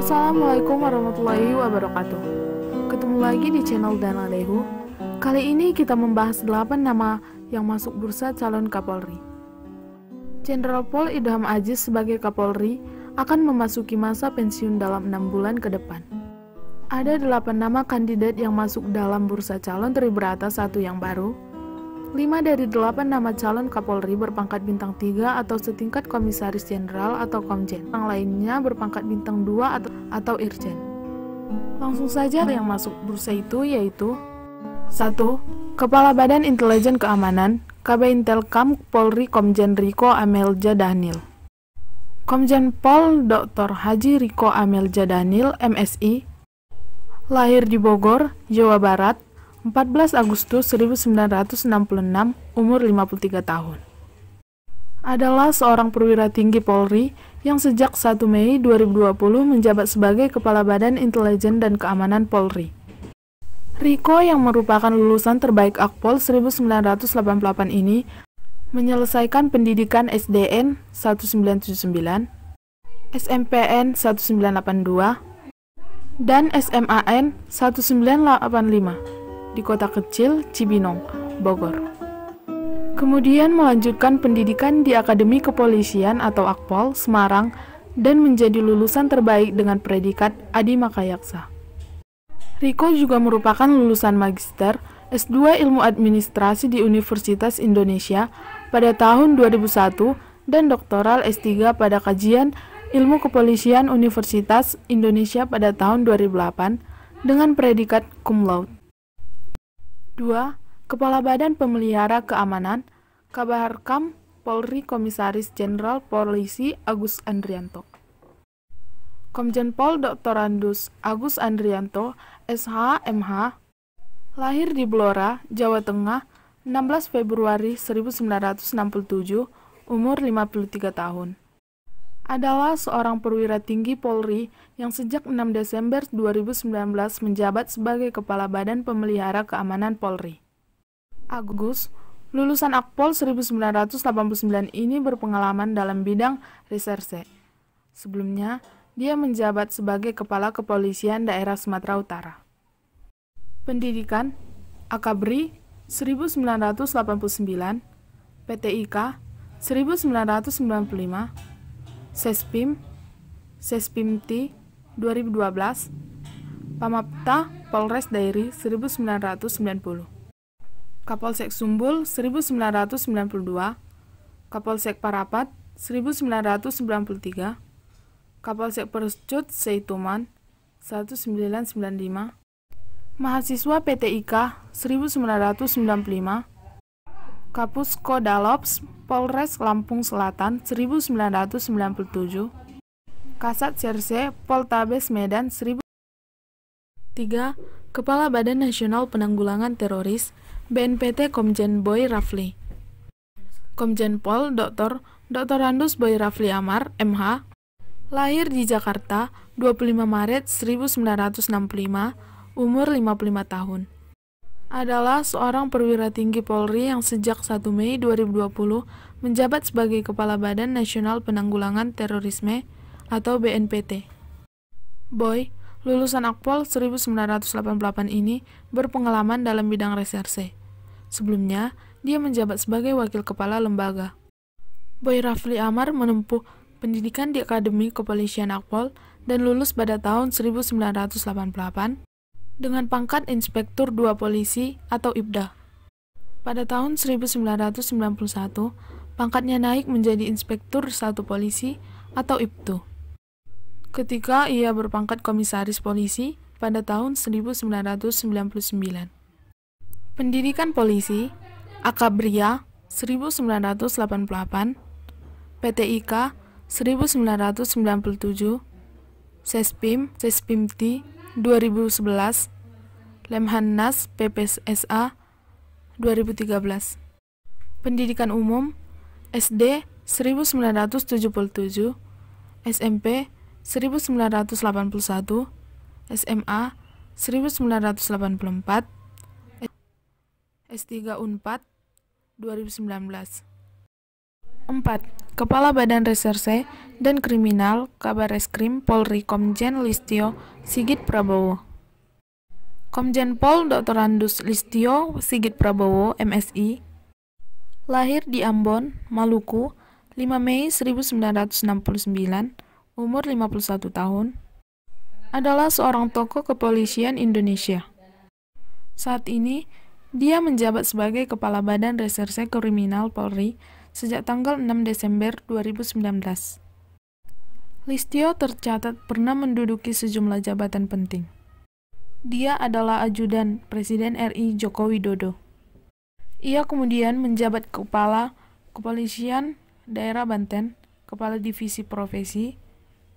Assalamualaikum warahmatullahi wabarakatuh Ketemu lagi di channel Dana Lehu Kali ini kita membahas 8 nama yang masuk bursa calon Kapolri Jenderal Pol Idham Aziz sebagai Kapolri akan memasuki masa pensiun dalam 6 bulan ke depan Ada 8 nama kandidat yang masuk dalam bursa calon teriberatas satu yang baru 5 dari 8 nama calon Kapolri berpangkat bintang 3 atau setingkat Komisaris Jenderal atau Komjen. Yang lainnya berpangkat bintang 2 atau, atau Irjen. Langsung saja yang masuk bursa itu yaitu 1. Kepala Badan Intelijen Keamanan KB Intelkam Polri Komjen Riko Amelja Danil. Komjen Pol Dr. Haji Riko Amelja Danil, MSI lahir di Bogor, Jawa Barat 14 Agustus 1966, umur 53 tahun. Adalah seorang perwira tinggi Polri yang sejak 1 Mei 2020 menjabat sebagai Kepala Badan Intelijen dan Keamanan Polri. Riko yang merupakan lulusan terbaik Akpol 1988 ini menyelesaikan pendidikan SDN 1979, SMPN 1982, dan SMAN 1985 di kota kecil Cibinong, Bogor. Kemudian melanjutkan pendidikan di Akademi Kepolisian atau Akpol, Semarang, dan menjadi lulusan terbaik dengan predikat Adi Makayaksa. Riko juga merupakan lulusan magister S2 Ilmu Administrasi di Universitas Indonesia pada tahun 2001 dan doktoral S3 pada kajian Ilmu Kepolisian Universitas Indonesia pada tahun 2008 dengan predikat cum laude. 2. Kepala Badan Pemelihara Keamanan Kabarkam Polri Komisaris Jenderal Polisi Agus Andrianto Komjen Pol Dr. Andus Agus Andrianto, SH.MH, lahir di Blora, Jawa Tengah, 16 Februari 1967, umur 53 tahun adalah seorang perwira tinggi Polri yang sejak 6 Desember 2019 menjabat sebagai Kepala Badan Pemelihara Keamanan Polri. Agus, lulusan Akpol 1989 ini berpengalaman dalam bidang reserse. Sebelumnya, dia menjabat sebagai Kepala Kepolisian Daerah Sumatera Utara. Pendidikan Akabri 1989, PTIK 1995, Sespim Sespimti 2012 Pamapta Polres Dairi 1990 Kapolsek Sumbul 1992 Kapolsek Parapat 1993 Kapolsek Perscut Seituman 1995 Mahasiswa PTIK 1995 Kapus Kodalops Polres Lampung Selatan 1997 Kasat Serse Poltabes Medan 1000 3. Kepala Badan Nasional Penanggulangan Teroris BNPT Komjen Boy Rafli Komjen Pol Dr. Dr. Randus Boy Rafli Amar, MH, lahir di Jakarta 25 Maret 1965, umur 55 tahun adalah seorang perwira tinggi Polri yang sejak 1 Mei 2020 menjabat sebagai Kepala Badan Nasional Penanggulangan Terorisme atau BNPT. Boy, lulusan Akpol 1988 ini berpengalaman dalam bidang reserse. Sebelumnya, dia menjabat sebagai Wakil Kepala Lembaga. Boy Rafli Amar menempuh pendidikan di Akademi Kepolisian Akpol dan lulus pada tahun 1988 dengan pangkat Inspektur Dua Polisi atau IBDA. Pada tahun 1991, pangkatnya naik menjadi Inspektur Satu Polisi atau IPTU. Ketika ia berpangkat Komisaris Polisi pada tahun 1999. Pendidikan Polisi, Akabria 1988, PTIK 1997, Sespim, Sespimti 2011 Lemhanas PPSA 2013 Pendidikan Umum SD 1977 SMP 1981 SMA 1984 S3 Unpad 2019 4. Kepala Badan Reserse dan Kriminal Kabar Reskrim Polri Komjen Listio Sigit Prabowo Komjen Pol Dr. Randus Listio Sigit Prabowo, MSI, lahir di Ambon, Maluku, 5 Mei 1969, umur 51 tahun, adalah seorang tokoh kepolisian Indonesia. Saat ini, dia menjabat sebagai Kepala Badan Reserse Kriminal Polri sejak tanggal 6 Desember 2019. Listio tercatat pernah menduduki sejumlah jabatan penting. Dia adalah ajudan Presiden RI Joko Widodo. Ia kemudian menjabat kepala Kepolisian Daerah Banten, Kepala Divisi Profesi,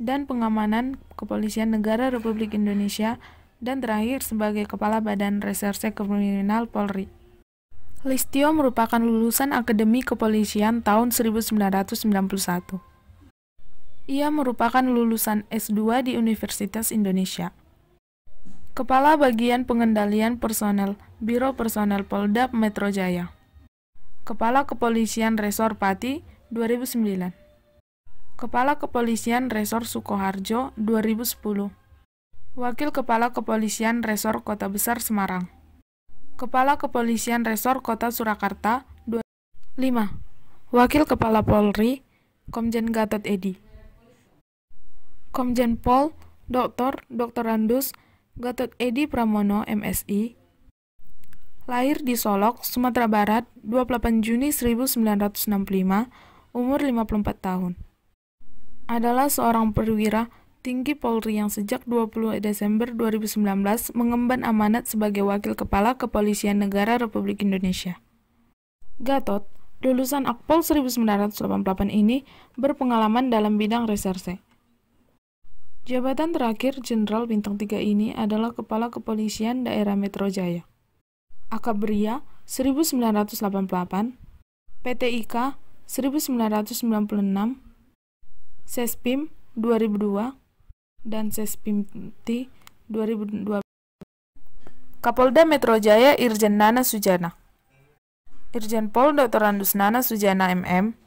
dan Pengamanan Kepolisian Negara Republik Indonesia, dan terakhir sebagai Kepala Badan Reserse Kriminal Polri. Listio merupakan lulusan Akademi Kepolisian tahun 1991. Ia merupakan lulusan S2 di Universitas Indonesia. Kepala Bagian Pengendalian Personel, Biro Personel Polda Metro Jaya. Kepala Kepolisian Resor Pati, 2009. Kepala Kepolisian Resor Sukoharjo, 2010. Wakil Kepala Kepolisian Resor Kota Besar Semarang. Kepala Kepolisian Resor Kota Surakarta 5. Wakil Kepala Polri Komjen Gatot Edi Komjen Pol Dr. Dr. Andus Gatot Edi Pramono MSI lahir di Solok, Sumatera Barat, 28 Juni 1965, umur 54 tahun. Adalah seorang perwira Tinggi Polri yang sejak 20 Desember 2019 mengemban amanat sebagai Wakil Kepala Kepolisian Negara Republik Indonesia. Gatot, lulusan Akpol 1988 ini berpengalaman dalam bidang reserse. Jabatan terakhir Jenderal Bintang 3 ini adalah Kepala Kepolisian Daerah Metro Jaya. Akabria 1988, PTIK 1996, Sespim 2002, dan Sespimti 2012. Kapolda Metro Jaya Irjen Nana Sujana. Irjen Pol Dr. Andus Nana Sujana MM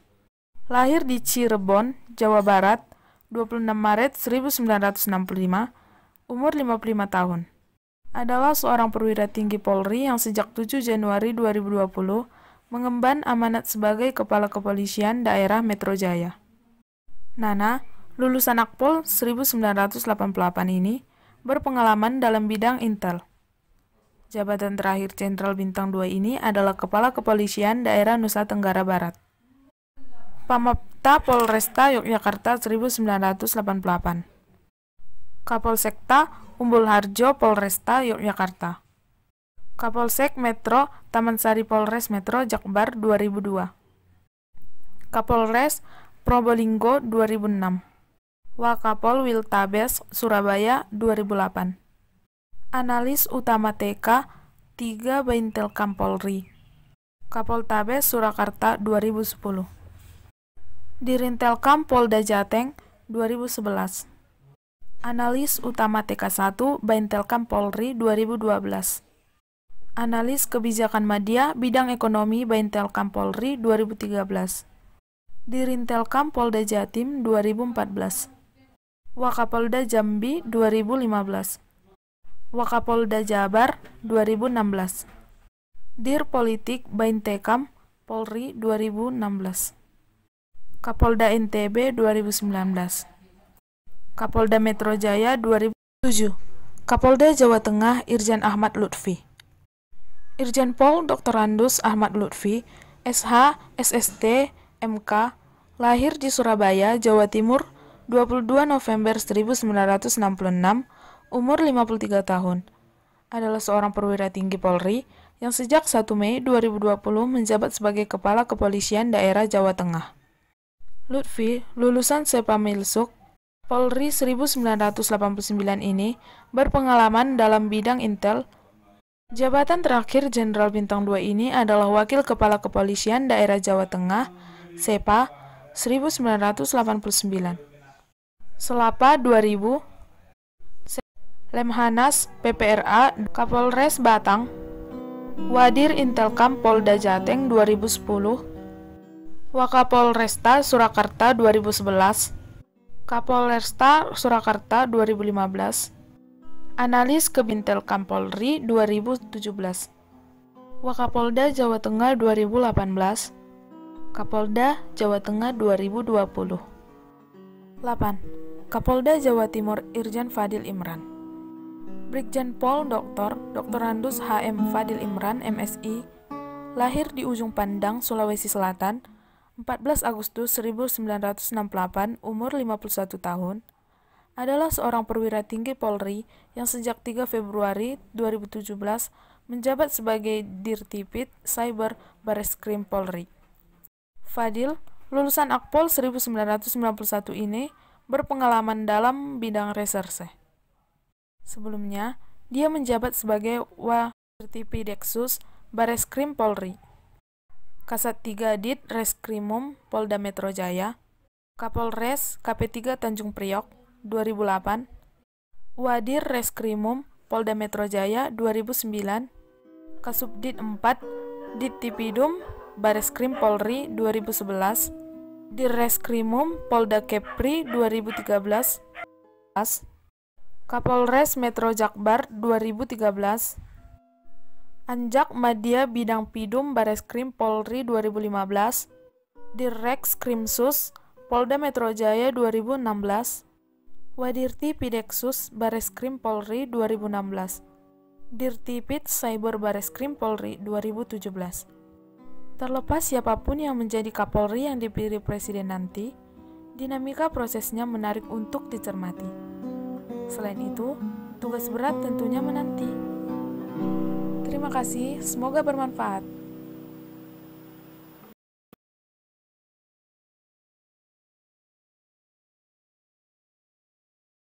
lahir di Cirebon, Jawa Barat, 26 Maret 1965, umur 55 tahun. Adalah seorang perwira tinggi Polri yang sejak 7 Januari 2020 mengemban amanat sebagai Kepala Kepolisian Daerah Metro Jaya. Nana lulusan Akpol 1988 ini berpengalaman dalam bidang intel. Jabatan terakhir Jenderal Bintang 2 ini adalah Kepala Kepolisian Daerah Nusa Tenggara Barat. Pamapta Polresta Yogyakarta 1988 Kapolsekta Umbul Harjo Polresta Yogyakarta Kapolsek Metro Taman Sari Polres Metro Jakbar 2002 Kapolres Probolinggo 2006 Wakapol Wiltabes Surabaya 2008 Analis Utama TK 3 Bintel Kampolri Kapoltabes Surakarta 2010 Dirintel Kampol Polda Jateng 2011 Analis Utama TK1 Bintel Kampolri 2012 Analis Kebijakan Media Bidang Ekonomi Bintel Kampolri 2013 Dirintel Polda Jatim 2014 Wakapolda Jambi 2015 Wakapolda Jabar 2016 Dir Politik Baintekam Polri 2016 Kapolda NTB 2019 Kapolda Metro Jaya 2007 Kapolda Jawa Tengah Irjen Ahmad Lutfi Irjen Pol Dr. Randus Ahmad Lutfi SH, SST, MK lahir di Surabaya, Jawa Timur 22 November 1966, umur 53 tahun, adalah seorang perwira tinggi Polri yang sejak 1 Mei 2020 menjabat sebagai Kepala Kepolisian Daerah Jawa Tengah. Lutfi, lulusan Sepa Milsuk, Polri 1989 ini berpengalaman dalam bidang intel. Jabatan terakhir Jenderal Bintang 2 ini adalah Wakil Kepala Kepolisian Daerah Jawa Tengah, Sepa, 1989. Selapa 2000 Lemhanas PPRA Kapolres Batang Wadir Intelkam Polda Jateng 2010 Wakapolresta Surakarta 2011 Kapolresta Surakarta 2015 Analis Kebintelkam Polri 2017 Wakapolda Jawa Tengah 2018 Kapolda Jawa Tengah 2020 8. Kapolda Jawa Timur Irjen Fadil Imran. Brigjen Pol Dr. Dr. Randus HM Fadil Imran MSI lahir di ujung Pandang, Sulawesi Selatan 14 Agustus 1968 umur 51 tahun adalah seorang perwira tinggi Polri yang sejak 3 Februari 2017 menjabat sebagai Dirtipit Cyber Bareskrim Polri. Fadil, lulusan Akpol 1991 ini berpengalaman dalam bidang reserse. Sebelumnya, dia menjabat sebagai Wadirtipi Dexus Bareskrim Polri, Kasat 3 Dit Reskrimum Polda Metro Jaya, Kapolres KP3 Tanjung Priok 2008, Wadir Reskrimum Polda Metro Jaya 2009, Kasubdit 4 Dit Tipidum Bareskrim Polri 2011, di Reskrimum Polda Kepri 2013, Kapolres Metro Jakbar 2013, Anjak Madia Bidang Pidum Bareskrim Polri 2015, Direks Krimsus Polda Metro Jaya 2016, Wadirti Pideksus Bareskrim Polri 2016, Dirtipit Cyber Bareskrim Polri 2017. Terlepas siapapun yang menjadi Kapolri yang dipilih presiden nanti, dinamika prosesnya menarik untuk dicermati. Selain itu, tugas berat tentunya menanti. Terima kasih, semoga bermanfaat.